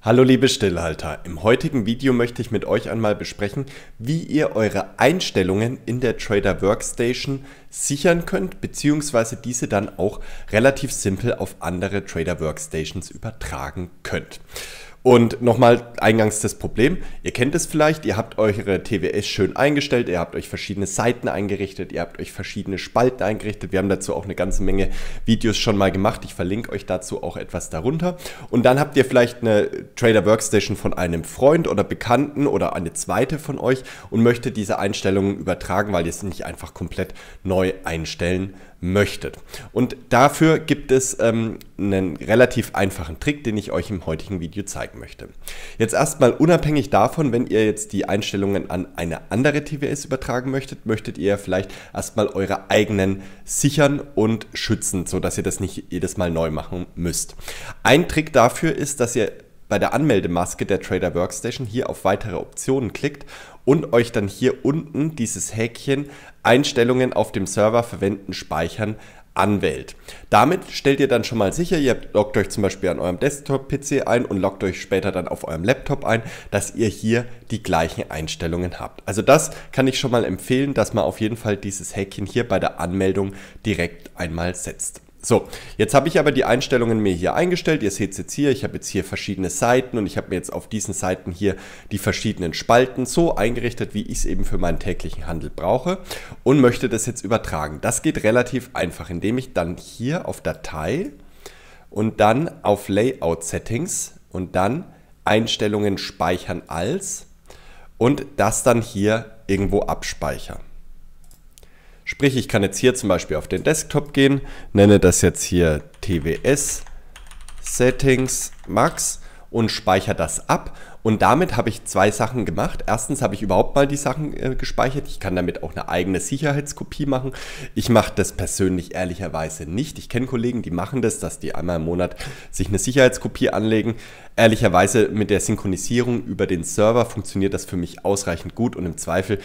Hallo liebe Stillhalter, im heutigen Video möchte ich mit euch einmal besprechen, wie ihr eure Einstellungen in der Trader Workstation sichern könnt, beziehungsweise diese dann auch relativ simpel auf andere Trader Workstations übertragen könnt. Und nochmal eingangs das Problem. Ihr kennt es vielleicht, ihr habt eure TWS schön eingestellt, ihr habt euch verschiedene Seiten eingerichtet, ihr habt euch verschiedene Spalten eingerichtet. Wir haben dazu auch eine ganze Menge Videos schon mal gemacht. Ich verlinke euch dazu auch etwas darunter. Und dann habt ihr vielleicht eine Trader Workstation von einem Freund oder Bekannten oder eine zweite von euch und möchtet diese Einstellungen übertragen, weil ihr es nicht einfach komplett neu neu einstellen möchtet. Und dafür gibt es ähm, einen relativ einfachen Trick, den ich euch im heutigen Video zeigen möchte. Jetzt erstmal unabhängig davon, wenn ihr jetzt die Einstellungen an eine andere TWS übertragen möchtet, möchtet ihr vielleicht erstmal eure eigenen sichern und schützen, sodass ihr das nicht jedes Mal neu machen müsst. Ein Trick dafür ist, dass ihr bei der Anmeldemaske der Trader Workstation hier auf weitere Optionen klickt und euch dann hier unten dieses Häkchen Einstellungen auf dem Server verwenden, speichern anwählt. Damit stellt ihr dann schon mal sicher, ihr loggt euch zum Beispiel an eurem Desktop-PC ein und loggt euch später dann auf eurem Laptop ein, dass ihr hier die gleichen Einstellungen habt. Also das kann ich schon mal empfehlen, dass man auf jeden Fall dieses Häkchen hier bei der Anmeldung direkt einmal setzt. So, jetzt habe ich aber die Einstellungen mir hier eingestellt. Ihr seht es jetzt hier. Ich habe jetzt hier verschiedene Seiten und ich habe mir jetzt auf diesen Seiten hier die verschiedenen Spalten so eingerichtet, wie ich es eben für meinen täglichen Handel brauche und möchte das jetzt übertragen. Das geht relativ einfach, indem ich dann hier auf Datei und dann auf Layout Settings und dann Einstellungen speichern als und das dann hier irgendwo abspeichern. Sprich, ich kann jetzt hier zum Beispiel auf den Desktop gehen, nenne das jetzt hier TWS Settings Max und speichere das ab. Und damit habe ich zwei Sachen gemacht. Erstens habe ich überhaupt mal die Sachen äh, gespeichert. Ich kann damit auch eine eigene Sicherheitskopie machen. Ich mache das persönlich ehrlicherweise nicht. Ich kenne Kollegen, die machen das, dass die einmal im Monat sich eine Sicherheitskopie anlegen. Ehrlicherweise mit der Synchronisierung über den Server funktioniert das für mich ausreichend gut und im Zweifel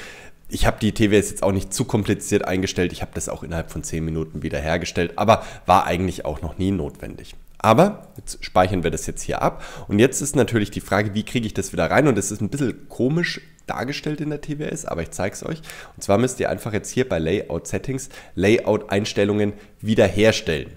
ich habe die TWS jetzt auch nicht zu kompliziert eingestellt. Ich habe das auch innerhalb von 10 Minuten wieder hergestellt, aber war eigentlich auch noch nie notwendig. Aber jetzt speichern wir das jetzt hier ab. Und jetzt ist natürlich die Frage, wie kriege ich das wieder rein? Und das ist ein bisschen komisch dargestellt in der TWS, aber ich zeige es euch. Und zwar müsst ihr einfach jetzt hier bei Layout Settings Layout-Einstellungen wiederherstellen.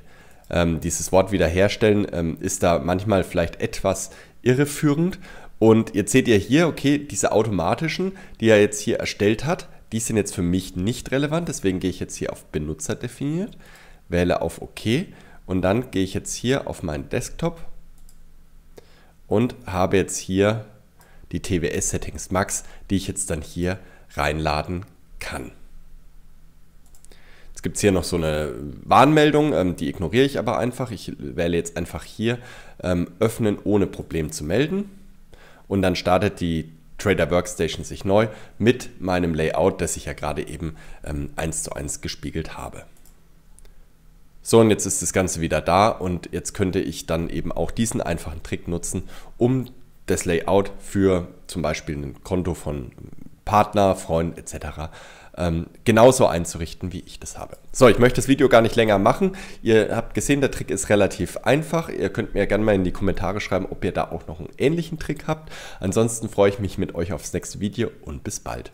Ähm, dieses Wort wiederherstellen ähm, ist da manchmal vielleicht etwas irreführend. Und jetzt seht ihr hier, okay, diese automatischen, die er jetzt hier erstellt hat, die sind jetzt für mich nicht relevant. Deswegen gehe ich jetzt hier auf Benutzer definiert, wähle auf OK und dann gehe ich jetzt hier auf meinen Desktop und habe jetzt hier die TWS Settings Max, die ich jetzt dann hier reinladen kann. Jetzt gibt es hier noch so eine Warnmeldung, ähm, die ignoriere ich aber einfach. Ich wähle jetzt einfach hier ähm, öffnen ohne Problem zu melden und dann startet die Trader Workstation sich neu mit meinem Layout, das ich ja gerade eben ähm, eins ähm, zu eins gespiegelt habe. So, und jetzt ist das Ganze wieder da und jetzt könnte ich dann eben auch diesen einfachen Trick nutzen, um das Layout für zum Beispiel ein Konto von Partner, Freund etc ähm, genauso einzurichten, wie ich das habe. So, ich möchte das Video gar nicht länger machen. Ihr habt gesehen, der Trick ist relativ einfach. Ihr könnt mir gerne mal in die Kommentare schreiben, ob ihr da auch noch einen ähnlichen Trick habt. Ansonsten freue ich mich mit euch aufs nächste Video und bis bald.